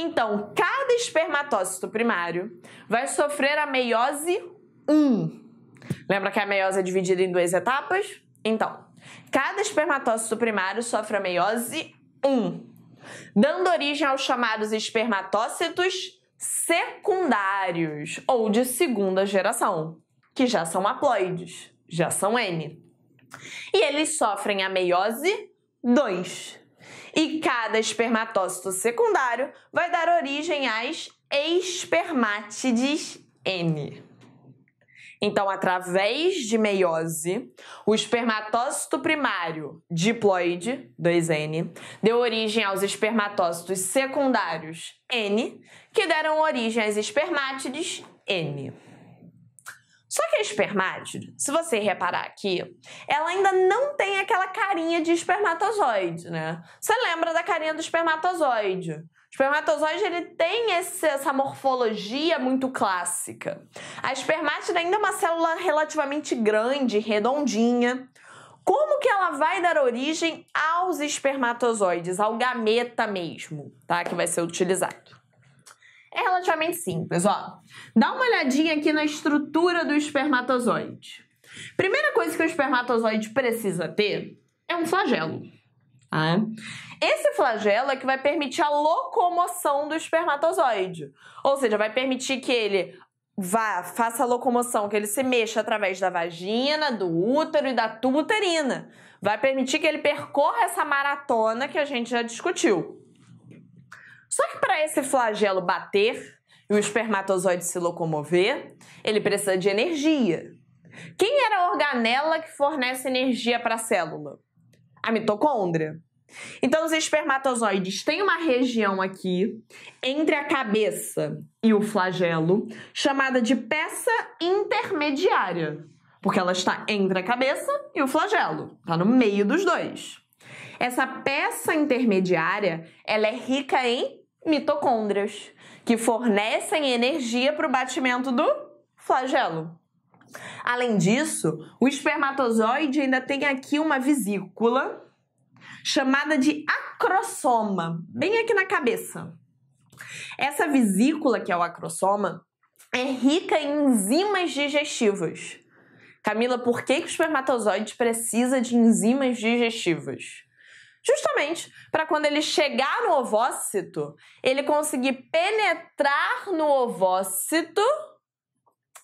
Então, cada espermatócito primário vai sofrer a meiose 1. Lembra que a meiose é dividida em duas etapas? Então, cada espermatócito primário sofre a meiose 1, dando origem aos chamados espermatócitos secundários ou de segunda geração, que já são haploides, já são N. E eles sofrem a meiose 2, e cada espermatócito secundário vai dar origem às espermátides N. Então, através de meiose, o espermatócito primário diploide, 2N, deu origem aos espermatócitos secundários N, que deram origem às espermátides N. Só que a espermátide, se você reparar aqui, ela ainda não tem aquela carinha de espermatozoide, né? Você lembra da carinha do espermatozoide? O espermatozoide ele tem esse, essa morfologia muito clássica. A espermátide ainda é uma célula relativamente grande, redondinha. Como que ela vai dar origem aos espermatozoides, ao gameta mesmo, tá? Que vai ser utilizado. É relativamente simples, ó. Dá uma olhadinha aqui na estrutura do espermatozoide. Primeira coisa que o espermatozoide precisa ter é um flagelo. Ah. Esse flagelo é que vai permitir a locomoção do espermatozoide. Ou seja, vai permitir que ele vá, faça a locomoção, que ele se mexa através da vagina, do útero e da tuba uterina. Vai permitir que ele percorra essa maratona que a gente já discutiu. Só que para esse flagelo bater e o espermatozoide se locomover, ele precisa de energia. Quem era a organela que fornece energia para a célula? A mitocôndria. Então, os espermatozoides têm uma região aqui entre a cabeça e o flagelo, chamada de peça intermediária, porque ela está entre a cabeça e o flagelo, está no meio dos dois. Essa peça intermediária, ela é rica em mitocôndrias, que fornecem energia para o batimento do flagelo. Além disso, o espermatozoide ainda tem aqui uma vesícula chamada de acrossoma, bem aqui na cabeça. Essa vesícula, que é o acrossoma, é rica em enzimas digestivas. Camila, por que, que o espermatozoide precisa de enzimas digestivas? Justamente para quando ele chegar no ovócito, ele conseguir penetrar no ovócito,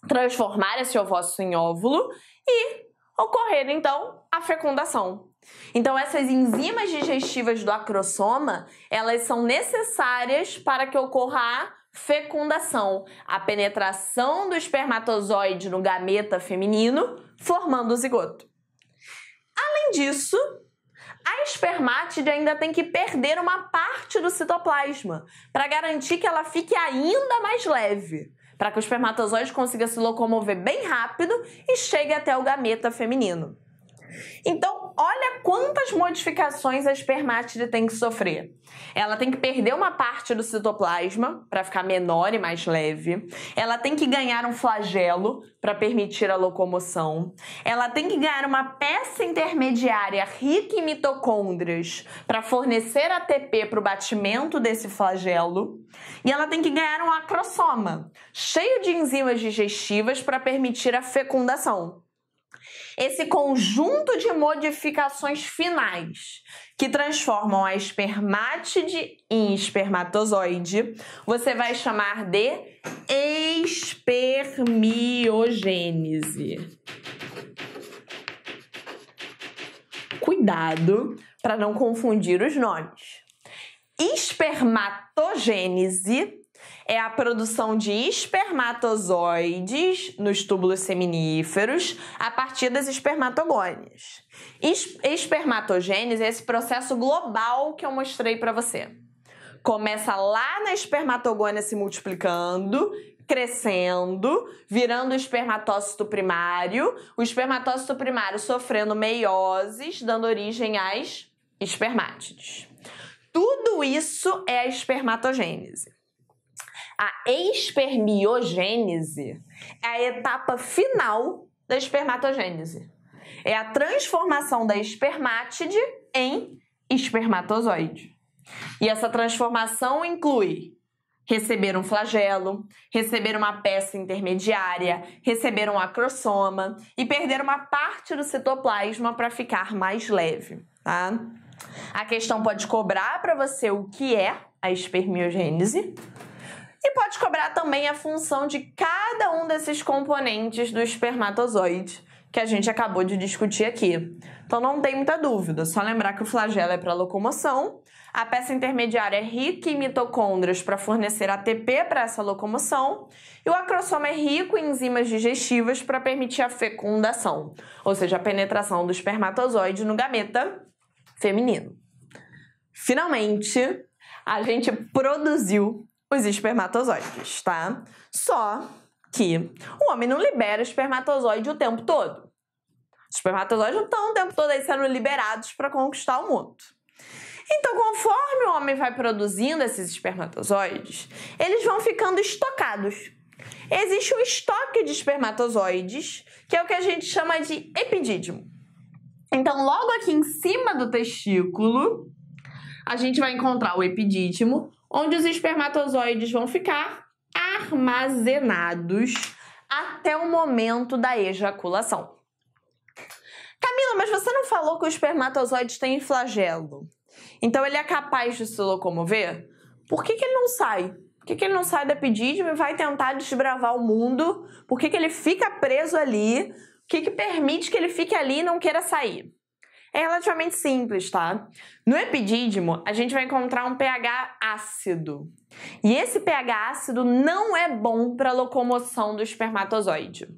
transformar esse ovócito em óvulo e ocorrer então a fecundação. Então essas enzimas digestivas do acrossoma, elas são necessárias para que ocorra a fecundação, a penetração do espermatozoide no gameta feminino, formando o zigoto. Além disso, a espermátide ainda tem que perder uma parte do citoplasma para garantir que ela fique ainda mais leve, para que o espermatozoide consiga se locomover bem rápido e chegue até o gameta feminino. Então, olha quantas modificações a espermátide tem que sofrer. Ela tem que perder uma parte do citoplasma para ficar menor e mais leve. Ela tem que ganhar um flagelo para permitir a locomoção. Ela tem que ganhar uma peça intermediária rica em mitocôndrias para fornecer ATP para o batimento desse flagelo. E ela tem que ganhar um acrossoma, cheio de enzimas digestivas para permitir a fecundação. Esse conjunto de modificações finais que transformam a espermátide em espermatozoide, você vai chamar de espermiogênese. Cuidado para não confundir os nomes. Espermatogênese é a produção de espermatozoides nos túbulos seminíferos a partir das espermatogônias. espermatogênese é esse processo global que eu mostrei para você. Começa lá na espermatogônia se multiplicando, crescendo, virando o espermatócito primário, o espermatócito primário sofrendo meioses, dando origem às espermátides. Tudo isso é a espermatogênese. A espermiogênese é a etapa final da espermatogênese. É a transformação da espermátide em espermatozoide. E essa transformação inclui receber um flagelo, receber uma peça intermediária, receber um acrossoma e perder uma parte do citoplasma para ficar mais leve, tá? A questão pode cobrar para você o que é a espermiogênese, e pode cobrar também a função de cada um desses componentes do espermatozoide que a gente acabou de discutir aqui. Então não tem muita dúvida, só lembrar que o flagelo é para locomoção, a peça intermediária é rica em mitocôndrias para fornecer ATP para essa locomoção, e o acrossoma é rico em enzimas digestivas para permitir a fecundação, ou seja, a penetração do espermatozoide no gameta feminino. Finalmente, a gente produziu os espermatozoides, tá? Só que o homem não libera espermatozoide o tempo todo. Os espermatozoides estão o tempo todo aí sendo liberados para conquistar o mundo. Então, conforme o homem vai produzindo esses espermatozoides, eles vão ficando estocados. Existe um estoque de espermatozoides, que é o que a gente chama de epidídimo. Então, logo aqui em cima do testículo, a gente vai encontrar o epidídimo onde os espermatozoides vão ficar armazenados até o momento da ejaculação. Camila, mas você não falou que o espermatozoide tem flagelo. Então ele é capaz de se locomover? Por que, que ele não sai? Por que, que ele não sai da pedídime e vai tentar desbravar o mundo? Por que, que ele fica preso ali? O que, que permite que ele fique ali e não queira sair? é relativamente simples, tá? No epidídimo, a gente vai encontrar um pH ácido. E esse pH ácido não é bom para a locomoção do espermatozoide.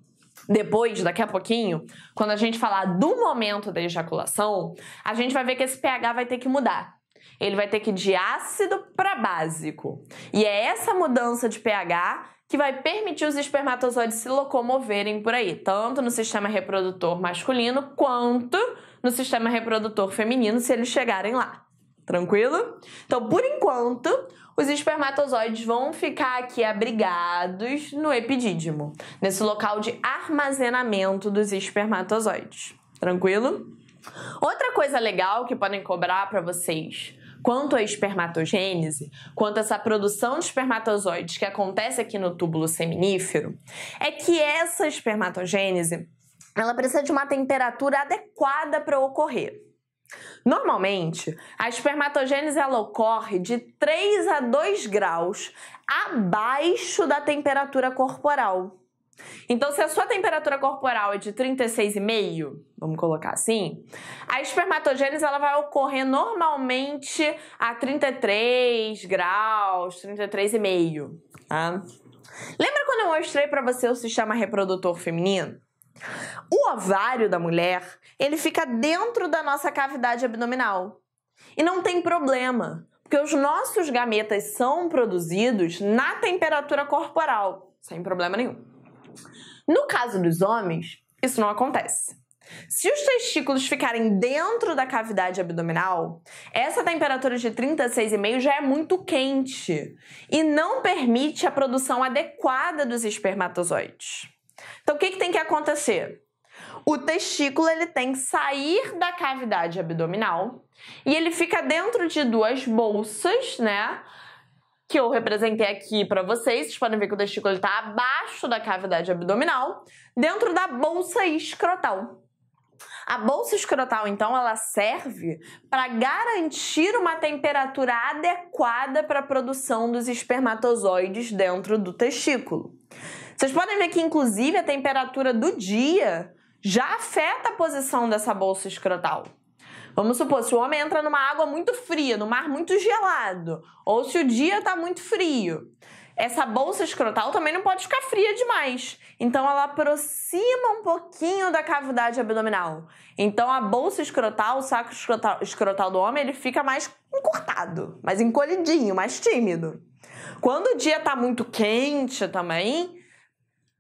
Depois, daqui a pouquinho, quando a gente falar do momento da ejaculação, a gente vai ver que esse pH vai ter que mudar. Ele vai ter que ir de ácido para básico. E é essa mudança de pH que vai permitir os espermatozoides se locomoverem por aí, tanto no sistema reprodutor masculino quanto no sistema reprodutor feminino, se eles chegarem lá. Tranquilo? Então, por enquanto, os espermatozoides vão ficar aqui abrigados no epidídimo, nesse local de armazenamento dos espermatozoides. Tranquilo? Outra coisa legal que podem cobrar para vocês quanto à espermatogênese, quanto essa produção de espermatozoides que acontece aqui no túbulo seminífero, é que essa espermatogênese ela precisa de uma temperatura adequada para ocorrer. Normalmente, a espermatogênese ela ocorre de 3 a 2 graus abaixo da temperatura corporal. Então, se a sua temperatura corporal é de 36,5, vamos colocar assim, a espermatogênese ela vai ocorrer normalmente a 33 graus, 33,5, tá? Lembra quando eu mostrei para você o sistema reprodutor feminino? O ovário da mulher, ele fica dentro da nossa cavidade abdominal. E não tem problema, porque os nossos gametas são produzidos na temperatura corporal, sem problema nenhum. No caso dos homens, isso não acontece. Se os testículos ficarem dentro da cavidade abdominal, essa temperatura de 36,5 já é muito quente e não permite a produção adequada dos espermatozoides. Então, o que, que tem que acontecer? O testículo ele tem que sair da cavidade abdominal e ele fica dentro de duas bolsas, né? que eu representei aqui para vocês. Vocês podem ver que o testículo está abaixo da cavidade abdominal, dentro da bolsa escrotal. A bolsa escrotal, então, ela serve para garantir uma temperatura adequada para a produção dos espermatozoides dentro do testículo. Vocês podem ver que, inclusive, a temperatura do dia já afeta a posição dessa bolsa escrotal. Vamos supor, se o homem entra numa água muito fria, no mar muito gelado, ou se o dia está muito frio, essa bolsa escrotal também não pode ficar fria demais. Então ela aproxima um pouquinho da cavidade abdominal. Então a bolsa escrotal, o saco escrotal, escrotal do homem, ele fica mais encurtado, mais encolhidinho, mais tímido. Quando o dia está muito quente também,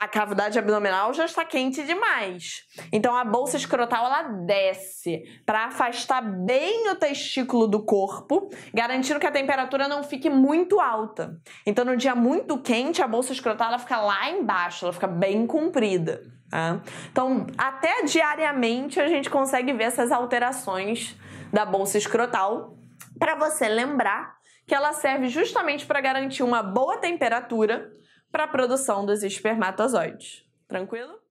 a cavidade abdominal já está quente demais. Então a bolsa escrotal ela desce para afastar bem o testículo do corpo, garantindo que a temperatura não fique muito alta. Então no dia muito quente a bolsa escrotal ela fica lá embaixo, ela fica bem comprida. Tá? Então até diariamente a gente consegue ver essas alterações da bolsa escrotal para você lembrar que ela serve justamente para garantir uma boa temperatura para a produção dos espermatozoides. Tranquilo?